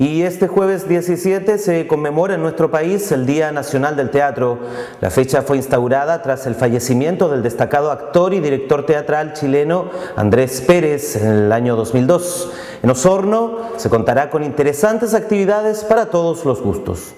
Y este jueves 17 se conmemora en nuestro país el Día Nacional del Teatro. La fecha fue instaurada tras el fallecimiento del destacado actor y director teatral chileno Andrés Pérez en el año 2002. En Osorno se contará con interesantes actividades para todos los gustos.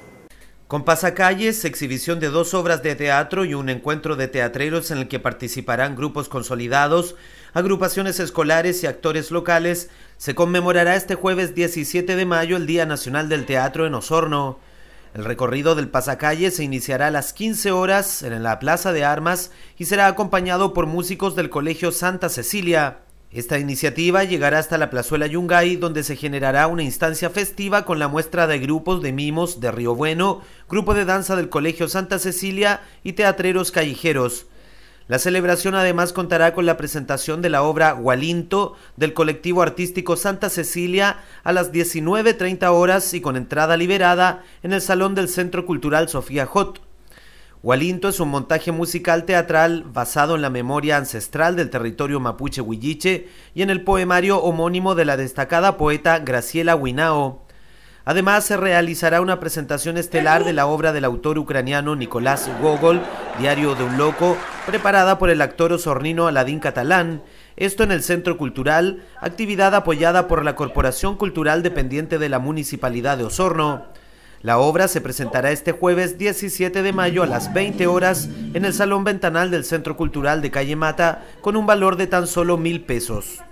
Con pasacalles, exhibición de dos obras de teatro y un encuentro de teatreros en el que participarán grupos consolidados, agrupaciones escolares y actores locales, se conmemorará este jueves 17 de mayo el Día Nacional del Teatro en Osorno. El recorrido del pasacalle se iniciará a las 15 horas en la Plaza de Armas y será acompañado por músicos del Colegio Santa Cecilia. Esta iniciativa llegará hasta la Plazuela Yungay, donde se generará una instancia festiva con la muestra de grupos de mimos de Río Bueno, grupo de danza del Colegio Santa Cecilia y teatreros callejeros. La celebración además contará con la presentación de la obra Gualinto del colectivo artístico Santa Cecilia a las 19.30 horas y con entrada liberada en el Salón del Centro Cultural Sofía Hot. Walinto es un montaje musical teatral basado en la memoria ancestral del territorio mapuche huilliche y en el poemario homónimo de la destacada poeta Graciela Huinao. Además, se realizará una presentación estelar de la obra del autor ucraniano Nicolás Gogol, Diario de un Loco, preparada por el actor osornino Aladín Catalán. Esto en el Centro Cultural, actividad apoyada por la Corporación Cultural dependiente de la Municipalidad de Osorno. La obra se presentará este jueves 17 de mayo a las 20 horas en el Salón Ventanal del Centro Cultural de Calle Mata con un valor de tan solo mil pesos.